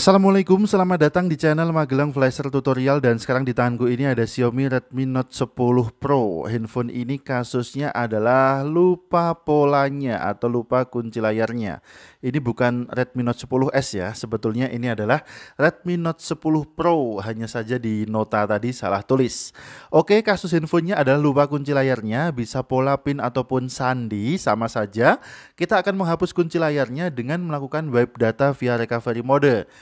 Assalamualaikum, selamat datang di channel Magelang Flasher Tutorial dan sekarang di tanganku ini ada Xiaomi Redmi Note 10 Pro. Handphone ini kasusnya adalah lupa polanya atau lupa kunci layarnya. Ini bukan Redmi Note 10s ya, sebetulnya ini adalah Redmi Note 10 Pro, hanya saja di nota tadi salah tulis. Oke, kasus handphonenya adalah lupa kunci layarnya, bisa pola pin ataupun sandi, sama saja. Kita akan menghapus kunci layarnya dengan melakukan wipe data via recovery mode.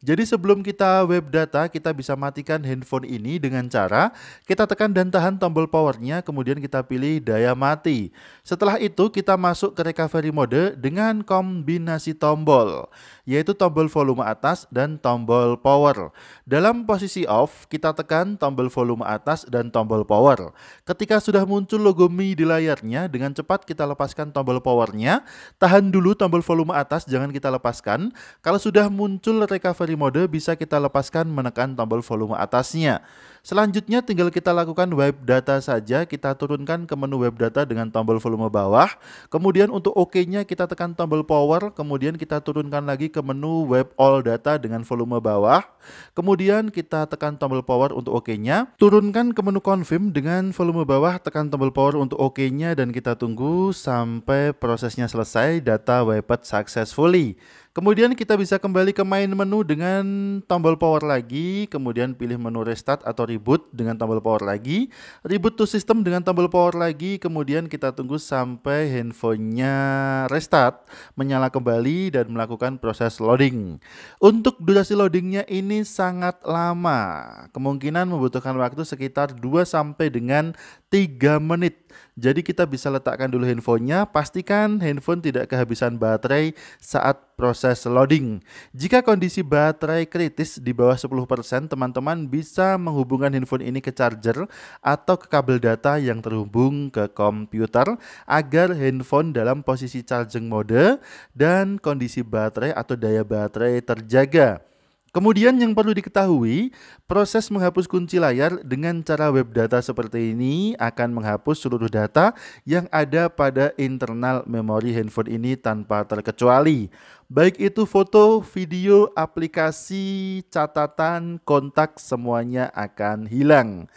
Jadi sebelum kita web data, kita bisa matikan handphone ini dengan cara kita tekan dan tahan tombol powernya, kemudian kita pilih daya mati. Setelah itu kita masuk ke recovery mode dengan kombinasi tombol, yaitu tombol volume atas dan tombol power. Dalam posisi off, kita tekan tombol volume atas dan tombol power. Ketika sudah muncul logo Mi di layarnya, dengan cepat kita lepaskan tombol powernya, tahan dulu tombol volume atas, jangan kita lepaskan. Kalau sudah muncul recovery dari mode bisa kita lepaskan menekan tombol volume atasnya. Selanjutnya tinggal kita lakukan web data saja, kita turunkan ke menu web data dengan tombol volume bawah. Kemudian untuk OK-nya kita tekan tombol power, kemudian kita turunkan lagi ke menu web all data dengan volume bawah. Kemudian kita tekan tombol power untuk OK-nya, turunkan ke menu confirm dengan volume bawah, tekan tombol power untuk OK-nya dan kita tunggu sampai prosesnya selesai data wiped successfully. Kemudian kita bisa kembali ke main menu dengan tombol power lagi, kemudian pilih menu restart atau reboot dengan tombol power lagi, reboot to system dengan tombol power lagi, kemudian kita tunggu sampai handphonenya restart, menyala kembali dan melakukan proses loading. Untuk durasi loadingnya ini sangat lama, kemungkinan membutuhkan waktu sekitar 2 sampai dengan 3 menit jadi kita bisa letakkan dulu handphonenya, pastikan handphone tidak kehabisan baterai saat proses loading. Jika kondisi baterai kritis di bawah 10%, teman-teman bisa menghubungkan handphone ini ke charger atau ke kabel data yang terhubung ke komputer agar handphone dalam posisi charging mode dan kondisi baterai atau daya baterai terjaga. Kemudian yang perlu diketahui, proses menghapus kunci layar dengan cara web data seperti ini akan menghapus seluruh data yang ada pada internal memori handphone ini tanpa terkecuali. Baik itu foto, video, aplikasi, catatan, kontak semuanya akan hilang.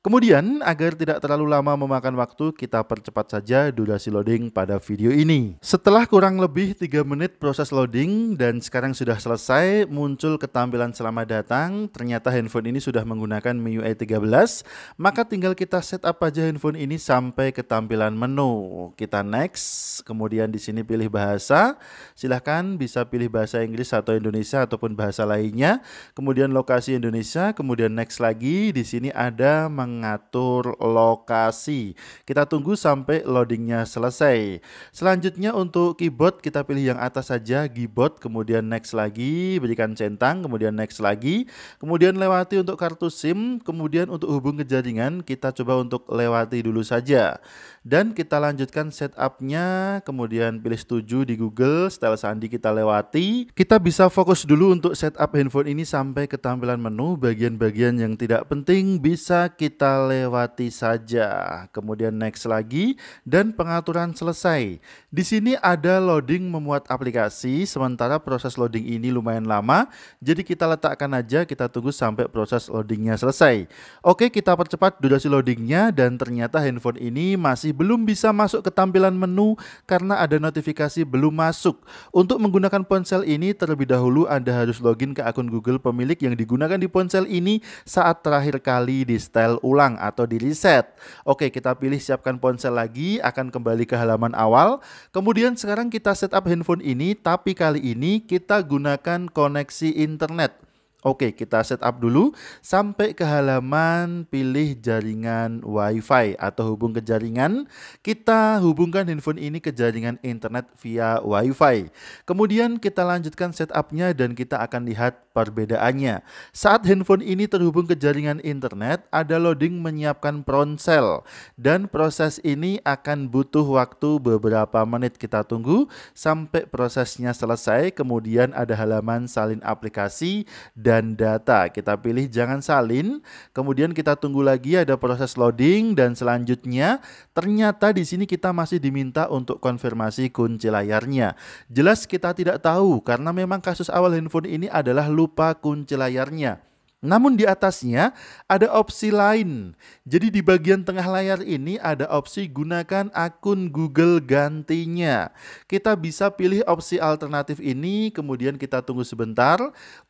Kemudian, agar tidak terlalu lama memakan waktu, kita percepat saja durasi loading pada video ini. Setelah kurang lebih 3 menit proses loading dan sekarang sudah selesai, muncul ketampilan selamat datang. Ternyata handphone ini sudah menggunakan MIUI 13, maka tinggal kita setup aja handphone ini sampai ketampilan menu. Kita next, kemudian di sini pilih bahasa. Silahkan bisa pilih bahasa Inggris atau Indonesia ataupun bahasa lainnya. Kemudian lokasi Indonesia, kemudian next lagi. Di sini ada mengatur lokasi. Kita tunggu sampai loadingnya selesai. Selanjutnya untuk keyboard kita pilih yang atas saja, keyboard, kemudian next lagi, berikan centang, kemudian next lagi, kemudian lewati untuk kartu SIM, kemudian untuk hubung ke jaringan kita coba untuk lewati dulu saja. Dan kita lanjutkan setupnya, kemudian pilih setuju di Google, style sandi kita lewati. Kita bisa fokus dulu untuk setup handphone ini sampai ke tampilan menu, bagian-bagian yang tidak penting bisa kita kita lewati saja. Kemudian next lagi dan pengaturan selesai. Di sini ada loading memuat aplikasi, sementara proses loading ini lumayan lama. Jadi kita letakkan aja, kita tunggu sampai proses loadingnya selesai. Oke, kita percepat durasi loadingnya dan ternyata handphone ini masih belum bisa masuk ke tampilan menu karena ada notifikasi belum masuk. Untuk menggunakan ponsel ini terlebih dahulu Anda harus login ke akun Google pemilik yang digunakan di ponsel ini saat terakhir kali di style ulang atau di reset. Oke, kita pilih siapkan ponsel lagi, akan kembali ke halaman awal. Kemudian sekarang kita setup handphone ini, tapi kali ini kita gunakan koneksi internet. Oke, kita setup dulu sampai ke halaman pilih jaringan WiFi atau hubung ke jaringan. Kita hubungkan handphone ini ke jaringan internet via WiFi. Kemudian kita lanjutkan setupnya dan kita akan lihat perbedaannya. Saat handphone ini terhubung ke jaringan internet, ada loading menyiapkan ponsel dan proses ini akan butuh waktu beberapa menit kita tunggu sampai prosesnya selesai. Kemudian ada halaman salin aplikasi dan dan data. Kita pilih jangan salin, kemudian kita tunggu lagi ada proses loading dan selanjutnya ternyata di sini kita masih diminta untuk konfirmasi kunci layarnya. Jelas kita tidak tahu karena memang kasus awal handphone ini adalah lupa kunci layarnya. Namun di atasnya ada opsi lain. Jadi di bagian tengah layar ini ada opsi gunakan akun Google gantinya. Kita bisa pilih opsi alternatif ini, kemudian kita tunggu sebentar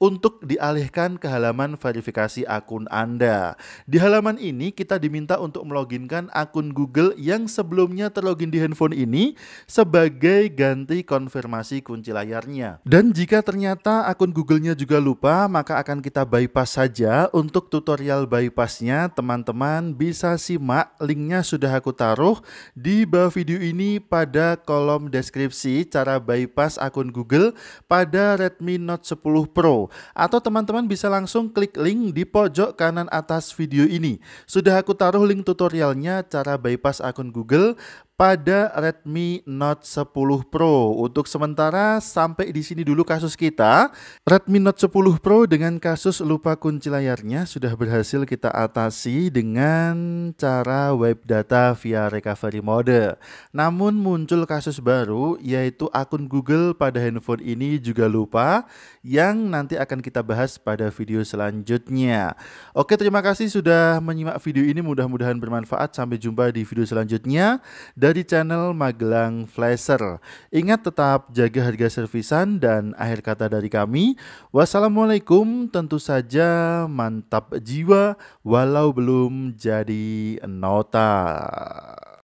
untuk dialihkan ke halaman verifikasi akun Anda. Di halaman ini kita diminta untuk meloginkan akun Google yang sebelumnya terlogin di handphone ini sebagai ganti konfirmasi kunci layarnya. Dan jika ternyata akun Google-nya juga lupa, maka akan kita bypass saja untuk tutorial bypassnya teman-teman bisa simak linknya sudah aku taruh di bawah video ini pada kolom deskripsi cara bypass akun Google pada Redmi Note 10 Pro atau teman-teman bisa langsung klik link di pojok kanan atas video ini. Sudah aku taruh link tutorialnya cara bypass akun Google pada Redmi Note 10 Pro. Untuk sementara sampai di sini dulu kasus kita. Redmi Note 10 Pro dengan kasus lupa kunci layarnya sudah berhasil kita atasi dengan cara wipe data via recovery mode. Namun muncul kasus baru yaitu akun Google pada handphone ini juga lupa yang nanti akan kita bahas pada video selanjutnya. Oke, terima kasih sudah menyimak video ini. Mudah-mudahan bermanfaat. Sampai jumpa di video selanjutnya. Dan dari channel Magelang Flasher. Ingat tetap jaga harga servisan dan akhir kata dari kami. Wassalamualaikum, tentu saja mantap jiwa walau belum jadi nota.